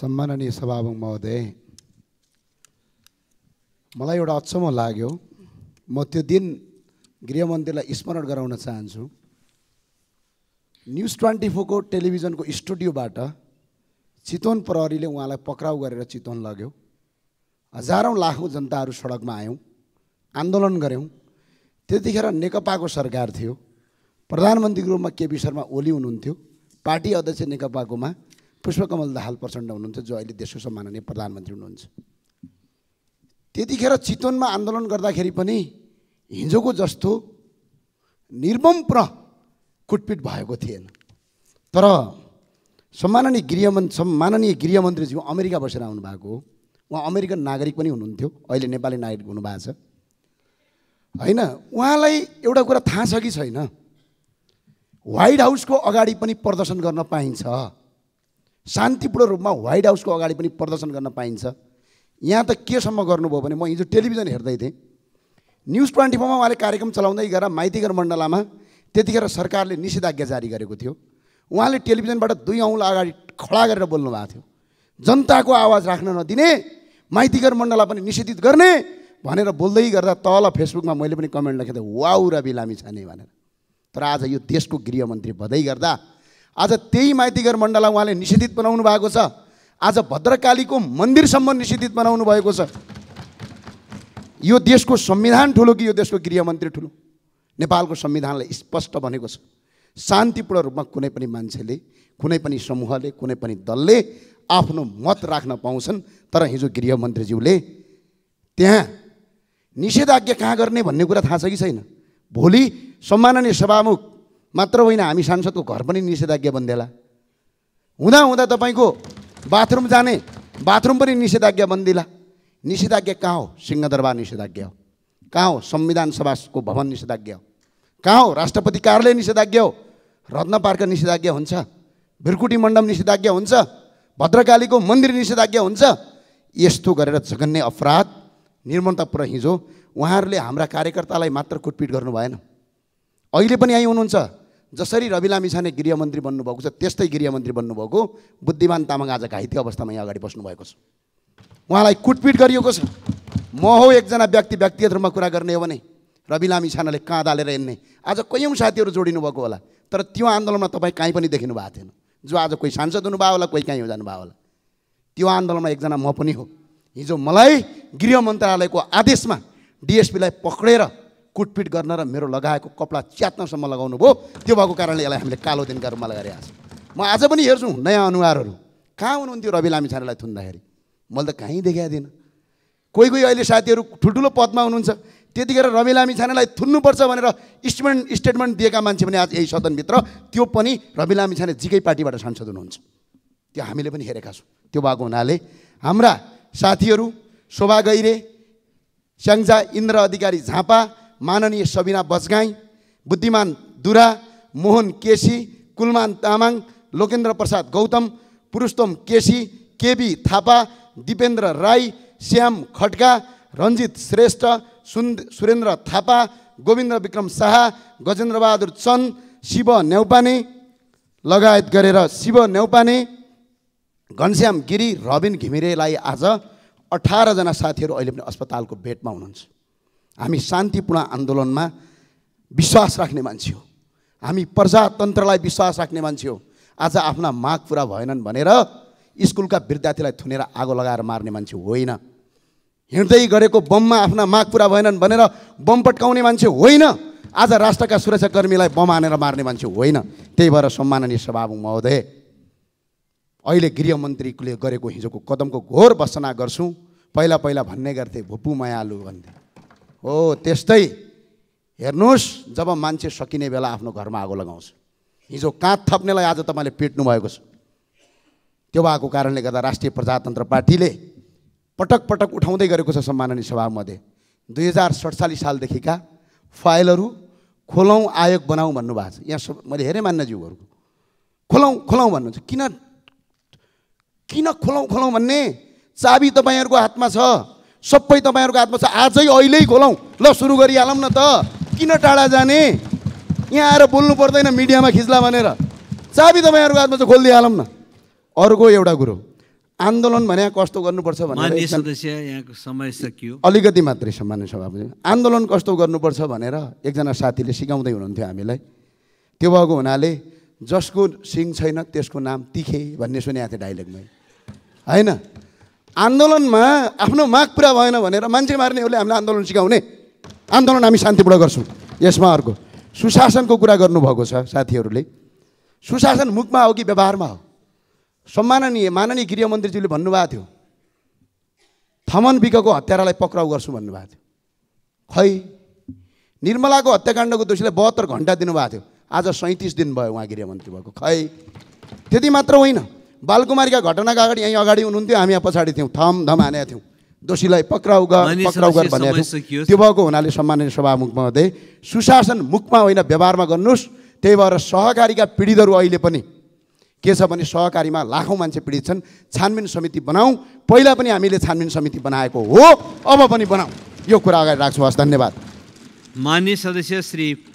सम्माननीय सभामुख महोदय मलाई एउटा अचम्म लाग्यो म त्यो दिन गृहमन्त्रीलाई स्मरण गराउन चाहन्छु न्युज ट्वेन्टी फोरको टेलिभिजनको स्टुडियोबाट चितवन प्रहरीले उहाँलाई पक्राउ गरेर चितवन लग्यो हजारौँ लाखौँ जनताहरू सडकमा आयौँ आन्दोलन गऱ्यौँ त्यतिखेर नेकपाको सरकार थियो प्रधानमन्त्रीको रूपमा केपी शर्मा ओली हुनुहुन्थ्यो पार्टी अध्यक्ष नेकपाकोमा पुष्पकमल दाहाल प्रचण्ड हुनुहुन्छ जो अहिले देशको सम्माननीय प्रधानमन्त्री हुनुहुन्छ त्यतिखेर चितवनमा आन्दोलन गर्दाखेरि पनि हिजोको जस्तो निर्मम प्र कुटपिट भएको थिएन तर सम्माननीय गृहमन् सम्माननीय गृहमन्त्रीज्यू अमेरिका बसेर आउनु भएको हो उहाँ अमेरिकन नागरिक पनि हुनुहुन्थ्यो अहिले नेपाली नागरिक हुनुभएको छ होइन उहाँलाई एउटा कुरा थाहा छ कि छैन वाइट हाउसको अगाडि पनि प्रदर्शन गर्न पाइन्छ शान्तिपूर्ण रूपमा व्हाइट हाउसको अगाडि पनि प्रदर्शन गर्न पाइन्छ यहाँ त केसम्म गर्नुभयो भने म हिजो टेलिभिजन हेर्दै थिएँ न्युज ट्वेन्टी फोरमा उहाँले कार्यक्रम चलाउँदै गएर माइतीगर मण्डलामा त्यतिखेर सरकारले निषेधाज्ञा जारी गरेको थियो उहाँले टेलिभिजनबाट दुई औँला अगाडि खडा गरेर बोल्नु भएको थियो जनताको आवाज राख्न नदिने माइतीगर मण्डला पनि निषेधित गर्ने भनेर बोल्दै गर्दा तल फेसबुकमा मैले पनि कमेन्ट लेखेको थिएँ वाउ र बिलामी छाने भनेर तर आज यो देशको गृहमन्त्री भन्दै गर्दा आज त्यही माइतीघर मण्डललाई उहाँले निषेधित बनाउनु भएको छ आज भद्रकालीको मन्दिरसम्म निषेधित बनाउनु भएको छ यो देशको संविधान ठुलो कि यो देशको गृहमन्त्री ठुलो नेपालको संविधानलाई स्पष्ट भनेको छ शान्तिपूर्ण रूपमा कुनै पनि मान्छेले कुनै पनि समूहले कुनै पनि दलले आफ्नो मत राख्न पाउँछन् तर हिजो गृहमन्त्रीज्यूले त्यहाँ निषेधाज्ञा कहाँ गर्ने भन्ने कुरा थाहा छ कि छैन भोलि सम्माननीय सभामुख मात्र होइन हामी सांसदको घर पनि निषेधाज्ञा बन्देला हुँदा हुँदा तपाईँको बाथरुम जाने बाथरुम पनि निषेधाज्ञा बन्दिला निषेधाज्ञा कहाँ हो सिंहदरबार निषेधाज्ञा हो कहाँ हो संविधान सभाको भवन निषेधाज्ञा हो कहाँ हो राष्ट्रपति कार्यालय निषेधाज्ञा हो रत्न पार्क निषेधाज्ञा हुन्छ भिरकुटी मण्डप निषेधाज्ञा हुन्छ भद्रकालीको मन्दिर निषेधाज्ञा हुन्छ यस्तो गरेर जघन्य अपराध निर्मणतापुर हिजो उहाँहरूले हाम्रा कार्यकर्तालाई मात्र कुटपिट गर्नु भएन अहिले पनि यहीँ हुनुहुन्छ जसरी रवि लामिछाने गृहमन्त्री बन्नुभएको छ त्यस्तै गृहमन्त्री बन्नुभएको बुद्धिमान तामाङ आज घाइते अवस्थामा यहाँ अगाडि बस्नुभएको छ उहाँलाई कुटपिट गरिएको छ म हो एकजना व्यक्ति व्यक्तिगत रूपमा कुरा गर्ने हो भने रवि लामिछानाले कहाँ दालेर हिँड्ने आज कयौँ साथीहरू जोडिनु भएको होला तर त्यो आन्दोलनमा तपाईँ काहीँ पनि देखिनु भएको थिएन जो आज कोही सांसद हुनुभयो होला कोही कहीँ जानुभयो होला त्यो आन्दोलनमा एकजना म पनि हो हिजो मलाई गृह मन्त्रालयको आदेशमा डिएसपीलाई पक्रेर कुटपिट गर्न र मेरो लगाएको कपडा च्यात्नसम्म लगाउनु भयो त्यो भएको कारणले यसलाई हामीले कालो दिनका रूपमा लगाएर आएको म आज पनि हेर्छु नयाँ अनुहारहरू कहाँ हुनुहुन्थ्यो रवि लामी छानेलाई थुन्दाखेरि मैले त कहीँ देखाएको थिइनँ कोही कोही अहिले साथीहरू ठुल्ठुलो पदमा हुनुहुन्छ त्यतिखेर रवि लामी छानेलाई थुन्नुपर्छ भनेर स्टेटमेन्ट स्टेटमेन्ट दिएका मान्छे पनि आज यही सदनभित्र त्यो पनि रवि लामी छाने जिकै पार्टीबाट सांसद हुनुहुन्छ त्यो हामीले पनि हेरेका छौँ त्यो भएको हुनाले हाम्रा साथीहरू शोभा गैरे स्याङ्जा इन्द्र अधिकारी झापा माननीय सबिना बजगाई बुद्धिमान दुरा मोहन केसी कुलमान तामाङ लोकेन्द्र प्रसाद गौतम पुरुषोत्तम केसी केबी थापा दिपेन्द्र राई श्याम खड्का रञ्जित श्रेष्ठ सुन् सुरेन्द्र थापा गोविन्द विक्रम शाह गजेन्द्रबहादुर चन्द शिव न्यौपाने लगायत गरेर शिव न्यौपाने घनश्याम गिरी रबिन घिमिरेलाई आज अठारजना साथीहरू अहिले पनि अस्पतालको बेडमा हुनुहुन्छ हामी शान्तिपूर्ण आन्दोलनमा विश्वास राख्ने मान्छे हो हामी प्रजातन्त्रलाई विश्वास राख्ने मान्छे हो आज आफ्ना माग पुरा भएनन् भनेर स्कुलका विद्यार्थीलाई थुनेर आगो लगाएर मार्ने मान्छे होइन हिँड्दै गरेको बममा आफ्ना माग पुरा भएनन् भनेर बम पट्काउने मान्छे होइन आज राष्ट्रका सुरक्षाकर्मीलाई बम हानेर मार्ने मान्छे होइन त्यही भएर सम्माननीय सभामुख महोदय अहिले गृहमन्त्रीले गरेको हिजोको कदमको घोर भसना गर्छु पहिला पहिला भन्ने गर्थे भुपू मयालु भन्थे हो त्यस्तै हेर्नुहोस् जब मान्छे सकिने बेला आफ्नो घरमा आगो लगाउँछ हिजो काँध थप्नेलाई आज तपाईँले पिट्नु भएको छ त्यो भएको कारणले गर्दा राष्ट्रिय प्रजातन्त्र पार्टीले पटक पटक उठाउँदै गरेको छ सम्माननीय सभामध्ये दुई हजार सडचालिस सालदेखिका फाइलहरू खोलौँ आयोग बनाऊ भन्नुभएको छ यहाँ सब मैले हेरेँ मान्यज्यूहरूको खोलौँ खोलौँ भन्नुहुन्छ किन किन खोलौँ खोलौँ भन्ने चाबी तपाईँहरूको हातमा छ सबै तपाईँहरूको हातमा छ आजै अहिल्यै खोलौँ ल सुरु गरिहालौँ न त किन टाढा जाने यहाँ आएर बोल्नु पर्दैन मिडियामा खिच्ला भनेर चाबी तपाईँहरूको हातमा चाहिँ खोलिदिइहालौँ न अर्को एउटा कुरो आन्दोलन भने कस्तो गर्नुपर्छ भनेर यहाँको समय सकियो अलिकति मात्रै सामान्य सभापति आन्दोलन कस्तो गर्नुपर्छ भनेर एकजना साथीले सिकाउँदै हुनुहुन्थ्यो हामीलाई त्यो भएको हुनाले जसको सिङ छैन त्यसको नाम तिखे भन्ने सुनेको थिएँ डाइलेक्टमै होइन आन्दोलनमा आफ्नो माग पुरा भएन भनेर मान्छे मार्नेहरूले हामीलाई आन्दोलन सिकाउने आन्दोलन हामी शान्तिपूर्ण गर्छौँ यसमा अर्को सुशासनको कुरा गर्नुभएको छ साथीहरूले सुशासन मुखमा हो कि व्यवहारमा हो सम्माननीय माननीय गृहमन्त्रीज्यूले भन्नुभएको थियो थमन विकको हत्यारालाई पक्राउ गर्छु भन्नुभएको थियो खै निर्मलाको हत्याकाण्डको दोषीलाई बहत्तर घन्टा दिनुभएको थियो आज सैँतिस दिन भयो उहाँ गृहमन्त्री भएको खै त्यति मात्र होइन बालकुमारीका घटनाका अगाडि यहीँ अगाडि हुनुहुन्थ्यो हामी यहाँ पछाडि थियौँ थम धमानेका थियौँ दोषीलाई पक्राउ गर पक्राउ गर त्यो भएको हुनाले सम्माननीय सभामुख महोदय सुशासन मुखमा होइन व्यवहारमा गर्नुहोस् त्यही भएर सहकारीका पीडितहरू अहिले पनि के छ भने सहकारीमा लाखौँ मान्छे पीडित छन् छानबिन समिति बनाऊ पहिला पनि हामीले छानबिन समिति बनाएको हो अब पनि बनाऊ यो कुरा अगाडि राख्छु हस् धन्यवाद मान्य सदस्य श्री